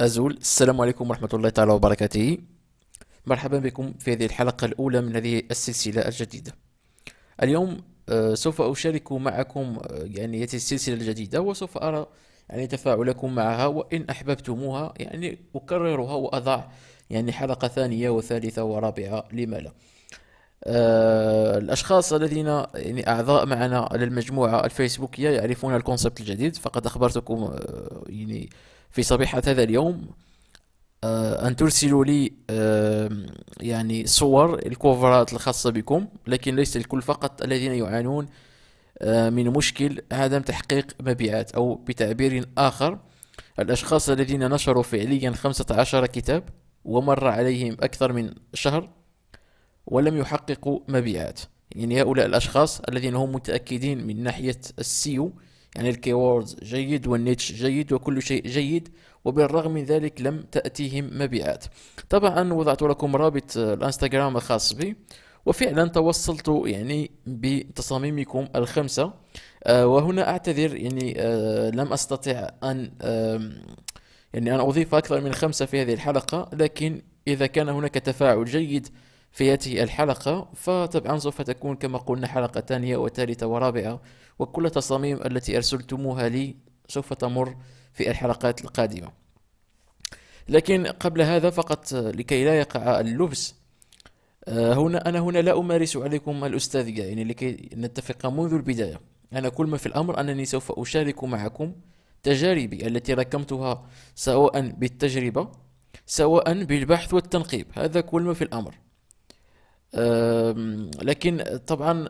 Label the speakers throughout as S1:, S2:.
S1: أزول السلام عليكم ورحمة الله تعالى وبركاته مرحبا بكم في هذه الحلقة الأولى من هذه السلسلة الجديدة اليوم آه، سوف أشارك معكم آه، يعني هذه السلسلة الجديدة وسوف أرى يعني تفاعلكم معها وإن أحببتموها يعني أكررها وأضع يعني حلقة ثانية وثالثة ورابعة لما لا آه، الأشخاص الذين يعني أعضاء معنا على المجموعة الفيسبوكية يعرفون الكونسبت الجديد فقد أخبرتكم يعني في صبيحة هذا اليوم آه، أن ترسلوا لي آه، يعني صور الكوفرات الخاصة بكم لكن ليس الكل فقط الذين يعانون آه، من مشكل عدم تحقيق مبيعات أو بتعبير آخر الأشخاص الذين نشروا فعليا خمسة عشر كتاب ومر عليهم أكثر من شهر ولم يحققوا مبيعات يعني هؤلاء الأشخاص الذين هم متأكدين من ناحية السيو يعني الكيوردز جيد والنيتش جيد وكل شيء جيد وبالرغم من ذلك لم تأتيهم مبيعات طبعا وضعت لكم رابط آه، الانستغرام الخاص بي وفعلا توصلت يعني بتصاميمكم الخمسة آه وهنا أعتذر يعني آه لم أستطع أن آه يعني أن أضيف أكثر من خمسة في هذه الحلقة لكن إذا كان هناك تفاعل جيد في هذه الحلقة فطبعا سوف تكون كما قلنا حلقة ثانية وثالثة ورابعة وكل التصاميم التي أرسلتموها لي سوف تمر في الحلقات القادمة لكن قبل هذا فقط لكي لا يقع اللبس آه، هنا أنا هنا لا أمارس عليكم الأستاذية يعني لكي نتفق منذ البداية أنا كل ما في الأمر أنني سوف أشارك معكم تجاربي التي ركمتها سواء بالتجربة سواء بالبحث والتنقيب هذا كل ما في الأمر لكن طبعا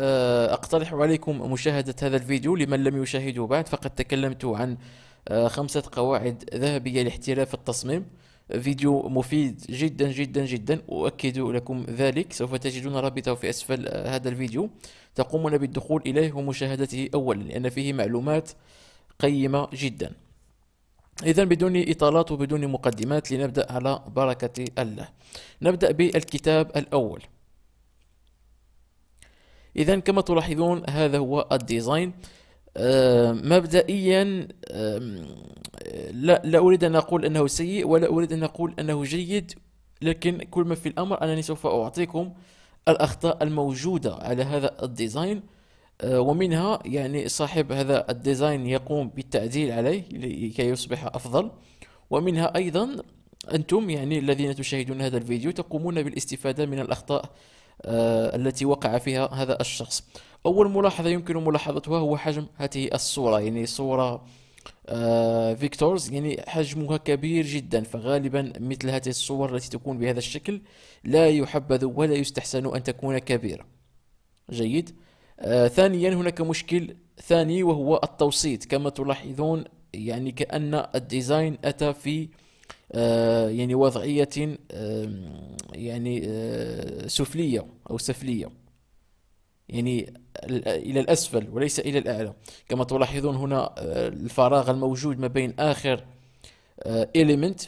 S1: آه، أقترح عليكم مشاهدة هذا الفيديو لمن لم يشاهده بعد فقد تكلمت عن آه، خمسة قواعد ذهبية لاحتراف التصميم فيديو مفيد جدا جدا جدا أؤكد لكم ذلك سوف تجدون رابطه في أسفل آه، هذا الفيديو تقومون بالدخول إليه ومشاهدته أولا لأن فيه معلومات قيمة جدا إذا بدون إطالات وبدون مقدمات لنبدأ على بركة الله نبدأ بالكتاب الأول اذا كما تلاحظون هذا هو الديزاين آه، مبدئيا آه، لا, لا اريد ان اقول انه سيء ولا اريد ان اقول انه جيد لكن كل ما في الامر انني سوف اعطيكم الاخطاء الموجوده على هذا الديزاين آه، ومنها يعني صاحب هذا الديزاين يقوم بالتعديل عليه لكي يصبح افضل ومنها ايضا انتم يعني الذين تشاهدون هذا الفيديو تقومون بالاستفاده من الاخطاء آه، التي وقع فيها هذا الشخص أول ملاحظة يمكن ملاحظتها هو حجم هذه الصورة يعني صورة آه، فيكتورز يعني حجمها كبير جدا فغالبا مثل هذه الصور التي تكون بهذا الشكل لا يحبذ ولا يستحسن أن تكون كبيرة جيد آه، ثانيا هناك مشكل ثاني وهو التوسيط كما تلاحظون يعني كأن الديزاين أتى في آه، يعني وضعية يعني آه، سفلية أو سفلية يعني إلى الأسفل وليس إلى الأعلى كما تلاحظون هنا آه، الفراغ الموجود ما بين آخر إليمنت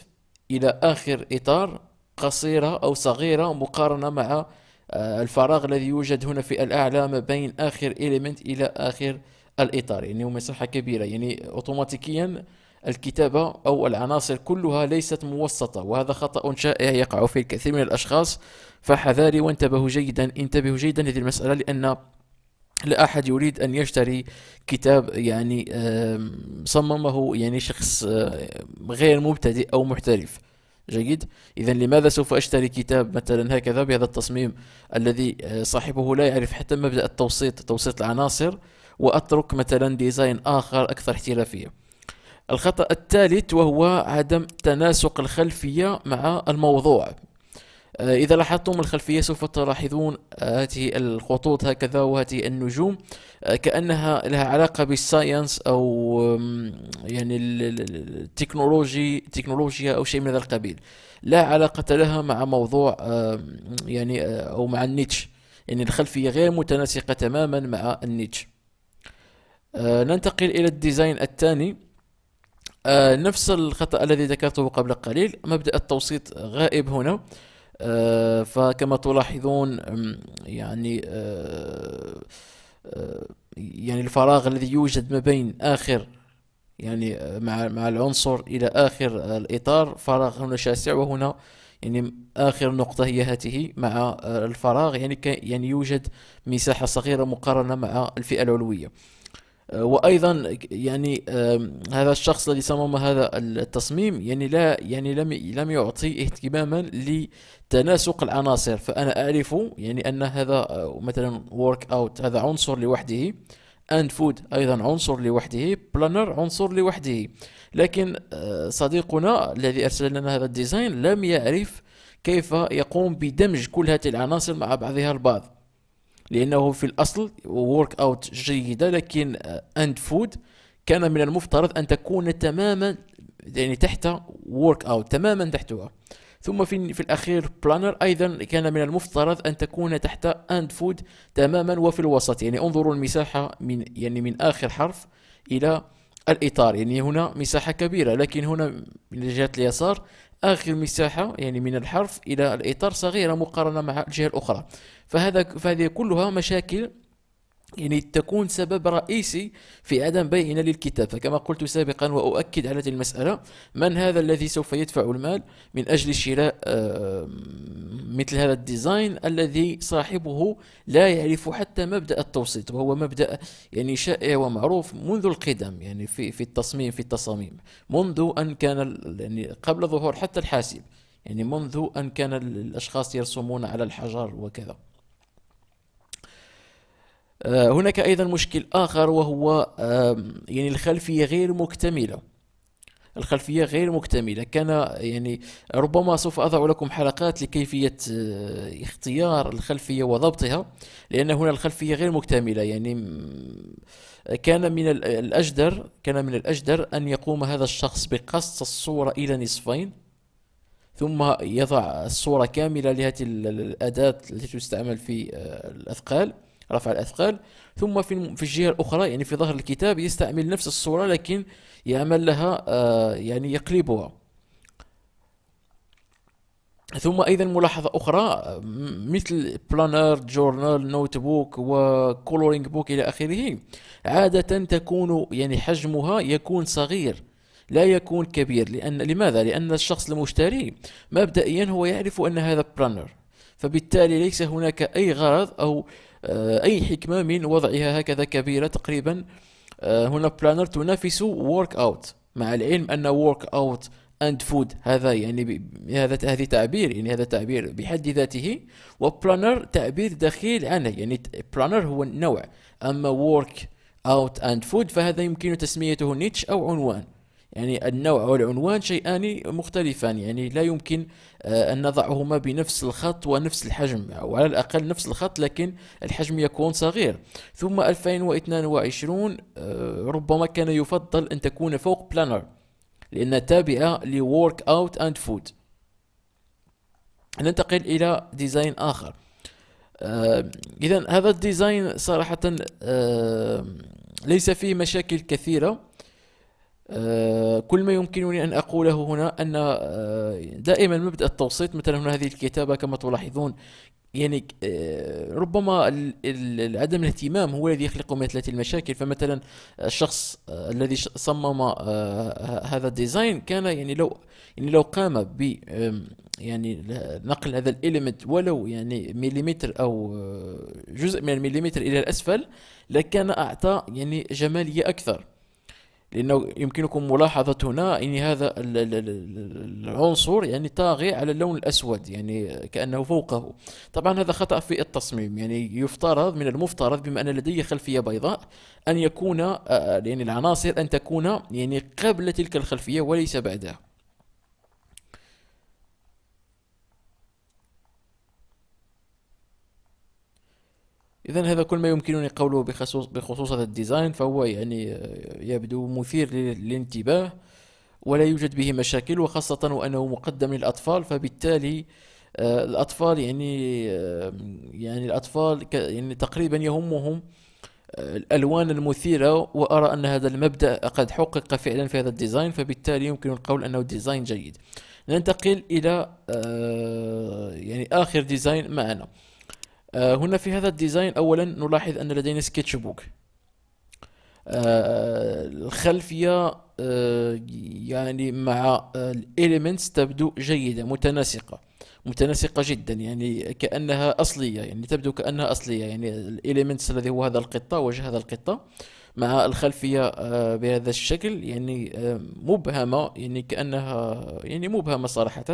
S1: إلى آخر إطار قصيرة أو صغيرة مقارنة مع الفراغ الذي يوجد هنا في الأعلى ما بين آخر إليمنت إلى آخر الإطار يعني مساحة كبيرة يعني أوتوماتيكيا الكتابة أو العناصر كلها ليست موسطة وهذا خطأ شائع يقع فيه الكثير من الأشخاص فحذاري وانتبهوا جيدا انتبهوا جيدا لهذه المسألة لأن لا أحد يريد أن يشتري كتاب يعني صممه يعني شخص غير مبتدئ أو محترف جيد اذا لماذا سوف اشتري كتاب مثلا هكذا بهذا التصميم الذي آه، صاحبه لا يعرف حتى مبدا التوسيط توسيط العناصر واترك مثلا ديزاين اخر اكثر احترافيه الخطأ الثالث وهو عدم تناسق الخلفية مع الموضوع آه، إذا لاحظتم الخلفية سوف تلاحظون آه، هذه الخطوط هكذا وهذه النجوم آه، كأنها لها علاقة بالساينس أو يعني التكنولوجي تكنولوجيا أو شيء من هذا القبيل لا علاقة لها مع موضوع يعني أو مع النيتش يعني الخلفية غير متناسقة تماما مع النيتش ننتقل إلى الديزاين الثاني آه نفس الخطأ الذي ذكرته قبل قليل مبدأ التوسيط غائب هنا آه فكما تلاحظون يعني آه،, آه يعني الفراغ الذي يوجد ما بين آخر يعني آه، مع مع العنصر إلى آخر الإطار فراغ هنا شاسع وهنا يعني آخر نقطة هي هاته مع آه، الفراغ يعني يعني يوجد مساحة صغيرة مقارنة مع الفئة العلوية وايضا يعني هذا الشخص الذي صمم هذا التصميم يعني لا يعني لم لم يعطي اهتماما لتناسق العناصر فانا اعرف يعني ان هذا آه، مثلا ورك اوت هذا عنصر لوحده اند فود ايضا عنصر لوحده بلانر عنصر لوحده لكن آه، صديقنا الذي ارسل لنا هذا الديزاين لم يعرف كيف يقوم بدمج كل هذه العناصر مع بعضها البعض لأنه في الأصل ورك أوت جيدة لكن أند آه، فود كان من المفترض أن تكون تماما يعني تحت ورك أوت تماما تحتها ثم في, في الأخير بلانر أيضا كان من المفترض أن تكون تحت أند فود تماما وفي الوسط يعني انظروا المساحة من يعني من آخر حرف إلى الإطار يعني هنا مساحة كبيرة لكن هنا من جهة اليسار آخر مساحة يعني من الحرف إلى الإطار صغيرة مقارنة مع الجهة الأخرى فهذا فهذه كلها مشاكل يعني تكون سبب رئيسي في عدم بيعنا للكتاب فكما قلت سابقا وأؤكد على هذه المسألة من هذا الذي سوف يدفع المال من أجل شراء مثل هذا الديزاين الذي صاحبه لا يعرف حتى مبدا التوسيط وهو مبدا يعني شائع ومعروف منذ القدم يعني في في التصميم في التصاميم منذ ان كان يعني قبل ظهور حتى الحاسب يعني منذ ان كان الاشخاص يرسمون على الحجر وكذا آه، هناك ايضا مشكل اخر وهو يعني الخلفيه غير مكتمله الخلفية غير مكتملة كان يعني ربما سوف أضع لكم حلقات لكيفية آه، اختيار الخلفية وضبطها لأن هنا الخلفية غير مكتملة يعني كان من الأجدر كان من الأجدر أن يقوم هذا الشخص بقص الصورة إلى نصفين ثم يضع الصورة كاملة لهذه الأداة التي تستعمل في آه، الأثقال رفع الأثقال ثم في في الجهة الأخرى يعني في ظهر الكتاب يستعمل نفس الصورة لكن يعمل لها آه، يعني يقلبها ثم ايضا ملاحظه اخرى مثل بلانر جورنال نوت بوك وكولورينج بوك الى اخره عاده تكون يعني حجمها يكون صغير لا يكون كبير لان لماذا لان الشخص المشتري مبدئيا هو يعرف ان هذا بلانر فبالتالي ليس هناك اي غرض او آه، أي حكمة من وضعها هكذا كبيرة تقريبا آه، هنا بلانر تنافس ورك أوت مع العلم أن ورك أوت اند فود هذا يعني هذا هذه تعبير يعني هذا تعبير بحد ذاته وبلانر تعبير دخيل عنه يعني بلانر هو النوع اما وورك اوت اند فود فهذا يمكن تسميته نيتش او عنوان يعني النوع والعنوان شيئان مختلفان يعني لا يمكن آه، أن نضعهما بنفس الخط ونفس الحجم أو على الأقل نفس الخط لكن الحجم يكون صغير ثم 2022 آه، ربما كان يفضل أن تكون فوق بلانر لان تابعة لورك أوت أند فود ننتقل إلى ديزاين آخر آه، إذا هذا الديزاين صراحة ليس فيه مشاكل كثيرة آه، كل ما يمكنني أن أقوله هنا أن آه، دائما مبدأ التوسيط مثلا هنا هذه الكتابة كما تلاحظون يعني آه، ربما عدم الاهتمام هو الذي يخلق مثل هذه المشاكل فمثلا الشخص الذي صمم هذا الديزاين كان يعني لو يعني لو قام ب يعني نقل هذا الاليمنت ولو يعني مليمتر او جزء من المليمتر الى الاسفل لكان اعطى يعني جماليه اكثر لأنه يمكنكم ملاحظة هنا أن هذا العنصر يعني طاغي على اللون الأسود يعني كأنه فوقه طبعا هذا خطأ في التصميم يعني يفترض من المفترض بما أن لدي خلفية بيضاء أن يكون آه، يعني العناصر أن تكون يعني قبل تلك الخلفية وليس بعدها اذا هذا كل ما يمكنني قوله بخصوص بخصوص هذا الديزاين فهو يعني آه، يبدو مثير للانتباه ولا يوجد به مشاكل وخاصة وأنه مقدم للأطفال فبالتالي آه، الأطفال يعني آه، يعني الأطفال يعني تقريبا يهمهم الألوان المثيرة وأرى أن هذا المبدأ قد حقق فعلا في هذا الديزاين فبالتالي يمكن القول أنه ديزاين جيد ننتقل إلى يعني آخر ديزاين معنا آه، هنا في هذا الديزاين اولا نلاحظ ان لدينا سكتش بوك آه، الخلفية آه، يعني مع الاليمنتس تبدو جيدة متناسقة متناسقة جدا يعني كأنها أصلية يعني تبدو كأنها أصلية يعني الاليمنتس الذي هو هذا القطة وجه هذا القطة مع الخلفية بهذا الشكل يعني مبهمة يعني كأنها يعني مبهمة صراحة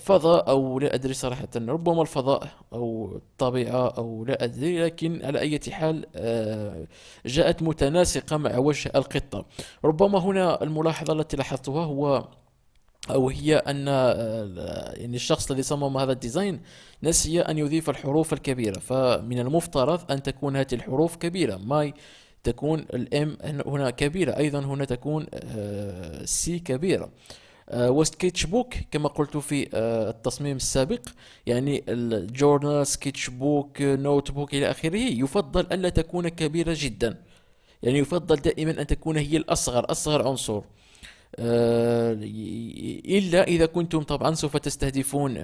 S1: فضاء أو لا أدري صراحة ربما الفضاء أو الطبيعة أو لا أدري لكن على أي حال آه، جاءت متناسقة مع وجه القطة ربما هنا الملاحظة التي لاحظتها هو أو هي أن آه، يعني الشخص الذي صمم هذا الديزاين نسي أن يضيف الحروف الكبيرة فمن المفترض أن تكون هذه الحروف كبيرة ماي تكون الام هنا كبيرة أيضا هنا تكون سي آه، كبيرة وسكيتش آه، بوك كما قلت في آه، التصميم السابق يعني الجورنال سكيتش بوك نوت بوك إلى آخره يفضل ألا تكون كبيرة جدا يعني يفضل دائما أن تكون هي الأصغر أصغر عنصر آه، إلا إذا كنتم طبعا سوف تستهدفون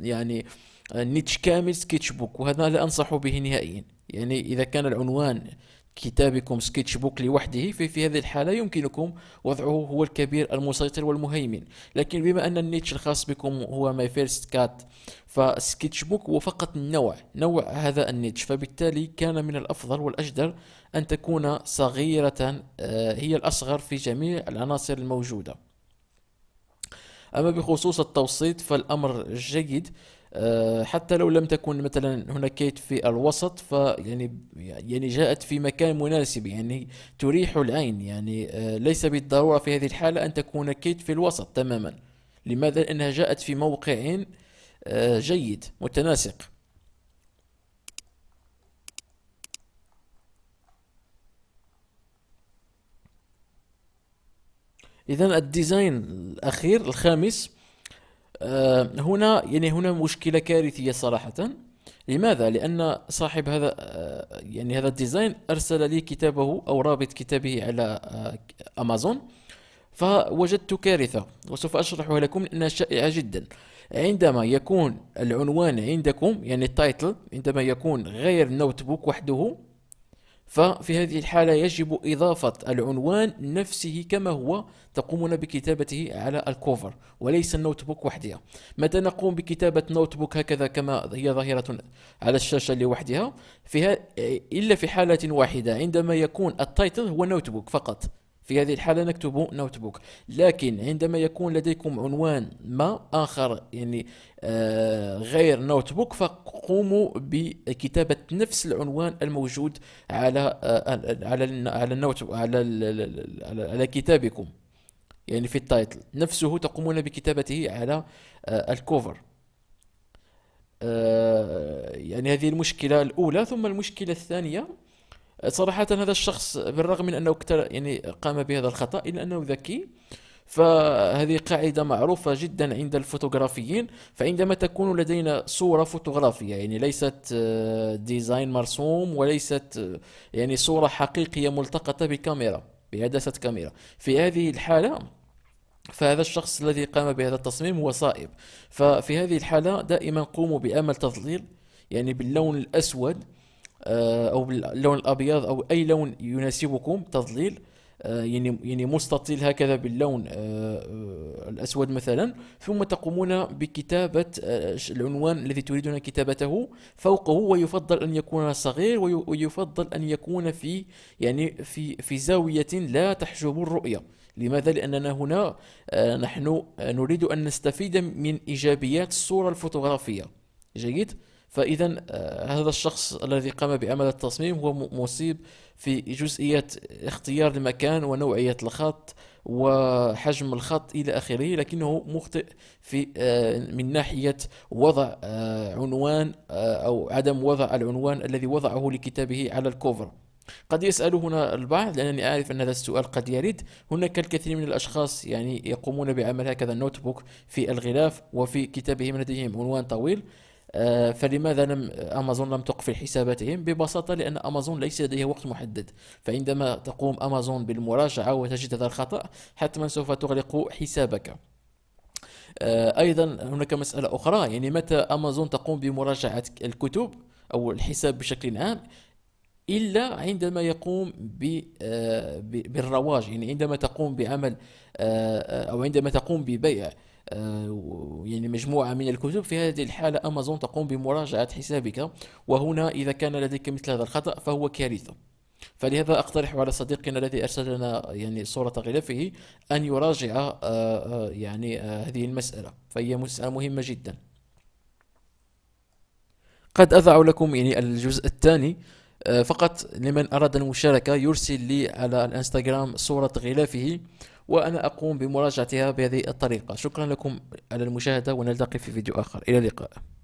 S1: يعني نيتش كامل سكيتش بوك وهذا لا أنصح به نهائيا يعني إذا كان العنوان كتابكم سكتش بوك لوحده ففي هذه الحالة يمكنكم وضعه هو الكبير المسيطر والمهيمن لكن بما أن النيتش الخاص بكم هو ماي فيرست كات فسكتش بوك هو فقط نوع نوع هذا النيتش فبالتالي كان من الأفضل والأجدر أن تكون صغيرة آه، هي الأصغر في جميع العناصر الموجودة أما بخصوص التوسيط فالأمر جيد آه، حتى لو لم تكن مثلا هناك كيت في الوسط فيعني يعني جاءت في مكان مناسب يعني تريح العين يعني آه، ليس بالضروره في هذه الحاله ان تكون كيت في الوسط تماما لماذا لانها جاءت في موقع آه، جيد متناسق اذا الديزاين الاخير الخامس آه، هنا يعني هنا مشكلة كارثية صراحة لماذا؟ لأن صاحب هذا آه، يعني هذا الديزاين أرسل لي كتابه أو رابط كتابه على آه، أمازون فوجدت كارثة وسوف أشرحها لكم لأنها شائعة جدا عندما يكون العنوان عندكم يعني التايتل عندما يكون غير نوت بوك وحده ففي هذه الحالة يجب إضافة العنوان نفسه كما هو تقومون بكتابته على الكوفر وليس النوت بوك وحدها متى نقوم بكتابة نوت بوك هكذا كما هي ظاهرة على الشاشة لوحدها فيها إلا في حالة واحدة عندما يكون التايتل هو نوت بوك فقط في هذه الحالة نكتب نوت بوك لكن عندما يكون لديكم عنوان ما آخر يعني آه غير نوت بوك فقوموا بكتابة نفس العنوان الموجود على آه على على النوت على على كتابكم يعني في التايتل نفسه تقومون بكتابته على آه الكوفر آه، يعني هذه المشكلة الأولى ثم المشكلة الثانية صراحة هذا الشخص بالرغم من أنه يعني قام بهذا الخطأ إلا أنه ذكي فهذه قاعدة معروفة جدا عند الفوتوغرافيين فعندما تكون لدينا صورة فوتوغرافية يعني ليست آه، ديزاين مرسوم وليست آه، يعني صورة حقيقية ملتقطة بكاميرا بعدسة كاميرا في هذه الحالة فهذا الشخص الذي قام بهذا التصميم هو صائب ففي هذه الحالة دائما قوموا بأمل تظليل يعني باللون الأسود آه، او باللون الابيض او اي لون يناسبكم تظليل آه، يعني يعني مستطيل هكذا باللون آه، الاسود مثلا ثم تقومون بكتابه العنوان الذي تريدون كتابته فوقه ويفضل ان يكون صغير ويفضل ان يكون في يعني في في زاويه لا تحجب الرؤيه لماذا لاننا هنا نحن نريد ان نستفيد من ايجابيات الصوره الفوتوغرافيه جيد فإذا آه، هذا الشخص الذي قام بعمل التصميم هو مصيب في جزئية اختيار المكان ونوعية الخط وحجم الخط إلى آخره لكنه مخطئ في آه، من ناحية وضع آه، عنوان أو عدم وضع العنوان الذي وضعه لكتابه على الكوفر قد يسأل هنا البعض لأنني أعرف أن هذا السؤال قد يرد هناك الكثير من الأشخاص يعني يقومون بعمل هكذا نوت بوك في الغلاف وفي كتابهم لديهم عنوان طويل آه، فلماذا لم امازون لم تقفل حساباتهم ببساطه لان امازون ليس لديها وقت محدد فعندما تقوم امازون بالمراجعه وتجد هذا الخطا حتما سوف تغلق حسابك آه، ايضا هناك مساله اخرى يعني متى امازون تقوم بمراجعه الكتب او الحساب بشكل عام الا عندما يقوم آه، بالرواج يعني عندما تقوم بعمل او عندما تقوم ببيع يعني مجموعة من الكتب في هذه الحالة أمازون تقوم بمراجعة حسابك وهنا إذا كان لديك مثل هذا الخطأ فهو كارثة فلهذا أقترح على صديقنا الذي أرسل لنا يعني صورة غلافه أن يراجع آه، آه، يعني آه، هذه المسألة فهي مسألة مهمة جدا قد أضع لكم يعني الجزء الثاني فقط لمن أراد المشاركة يرسل لي على الانستغرام صورة غلافه وأنا أقوم بمراجعتها بهذه الطريقة شكرا لكم على المشاهدة ونلتقي في فيديو آخر إلى اللقاء